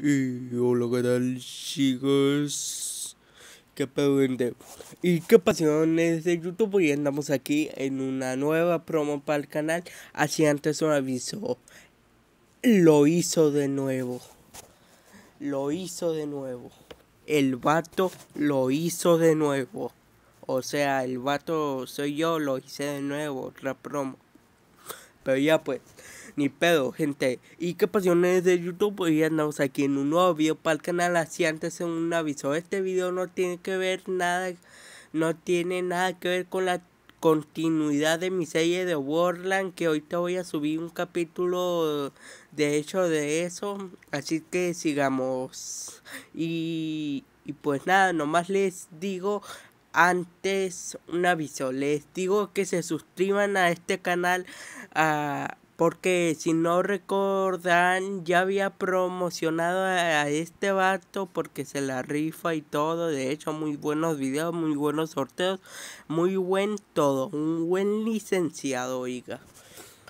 Y hola, ¿qué tal, chicos? ¿Qué de ¿Y qué pasiones de YouTube? Hoy andamos aquí en una nueva promo para el canal. Así antes un aviso. Lo hizo de nuevo. Lo hizo de nuevo. El vato lo hizo de nuevo. O sea, el vato soy yo, lo hice de nuevo, otra promo. Pero ya pues, ni pedo, gente. Y qué pasiones de YouTube, ya andamos aquí en un nuevo video para el canal. Así antes en un aviso, este video no tiene que ver nada, no tiene nada que ver con la continuidad de mi serie de Warland que hoy te voy a subir un capítulo de hecho de eso así que sigamos y, y pues nada nomás les digo antes un aviso, les digo que se suscriban a este canal ah, porque si no recordan ya había promocionado a, este vato porque se la rifa y todo, de hecho muy buenos videos, muy buenos sorteos, muy buen todo, un buen licenciado, oiga.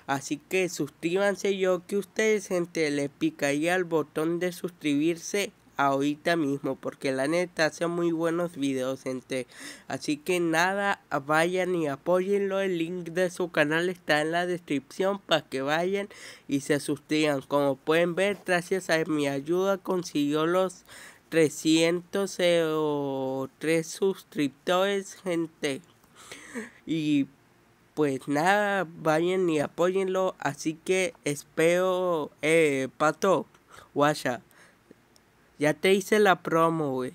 Así que suscríbanse yo que ustedes gente le ahí al botón de suscribirse ahorita mismo porque la neta hace muy buenos videos gente así que nada vayan y apóyenlo el link de su canal está en la descripción para que vayan y se suscriban como pueden ver gracias a mi ayuda consiguió los 303 eh, suscriptores gente y pues nada vayan y apóyenlo así que espero eh, pato guaya ya te hice la promo, güey.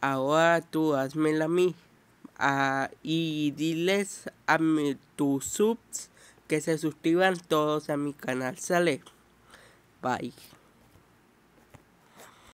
Ahora tú hazmela a mí. Ah, y diles a tus subs que se suscriban todos a mi canal. Sale. Bye.